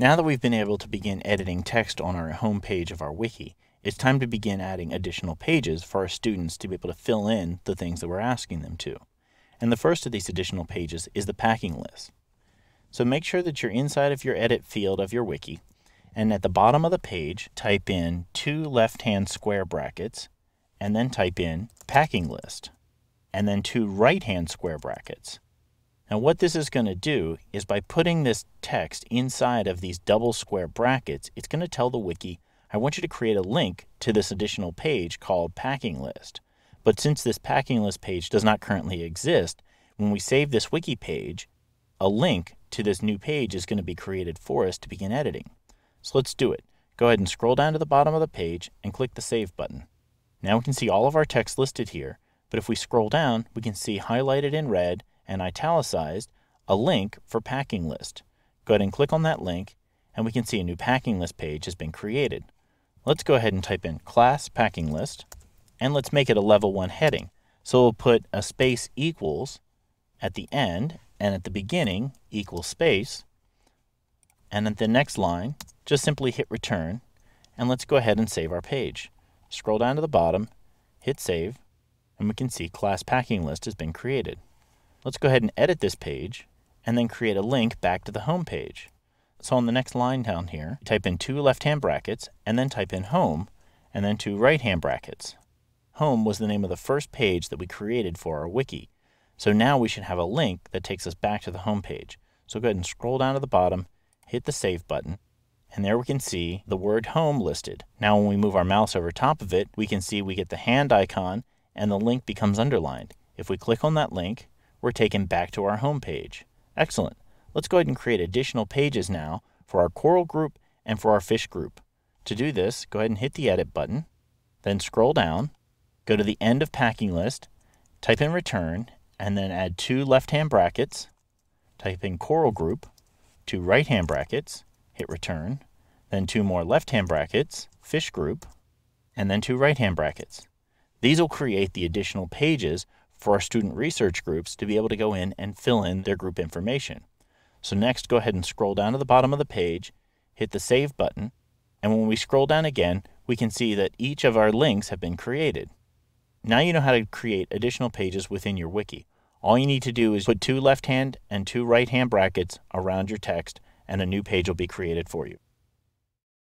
Now that we've been able to begin editing text on our home page of our wiki, it's time to begin adding additional pages for our students to be able to fill in the things that we're asking them to. And the first of these additional pages is the packing list. So make sure that you're inside of your edit field of your wiki, and at the bottom of the page, type in two left-hand square brackets, and then type in packing list, and then two right-hand square brackets, now what this is going to do is by putting this text inside of these double square brackets, it's going to tell the wiki, I want you to create a link to this additional page called packing list. But since this packing list page does not currently exist, when we save this wiki page, a link to this new page is going to be created for us to begin editing. So let's do it. Go ahead and scroll down to the bottom of the page and click the Save button. Now we can see all of our text listed here, but if we scroll down, we can see highlighted in red and italicized a link for packing list. Go ahead and click on that link and we can see a new packing list page has been created. Let's go ahead and type in class packing list and let's make it a level one heading. So we'll put a space equals at the end and at the beginning equal space. And at the next line, just simply hit return and let's go ahead and save our page. Scroll down to the bottom, hit save, and we can see class packing list has been created. Let's go ahead and edit this page and then create a link back to the home page. So on the next line down here, type in two left hand brackets and then type in home and then two right hand brackets. Home was the name of the first page that we created for our wiki. So now we should have a link that takes us back to the home page. So go ahead and scroll down to the bottom, hit the save button, and there we can see the word home listed. Now when we move our mouse over top of it, we can see we get the hand icon and the link becomes underlined. If we click on that link, we're taken back to our home page. Excellent. Let's go ahead and create additional pages now for our coral group and for our fish group. To do this, go ahead and hit the edit button, then scroll down, go to the end of packing list, type in return, and then add two left-hand brackets, type in coral group, two right-hand brackets, hit return, then two more left-hand brackets, fish group, and then two right-hand brackets. These will create the additional pages for our student research groups to be able to go in and fill in their group information. So next, go ahead and scroll down to the bottom of the page, hit the Save button, and when we scroll down again, we can see that each of our links have been created. Now you know how to create additional pages within your wiki. All you need to do is put two left hand and two right hand brackets around your text and a new page will be created for you.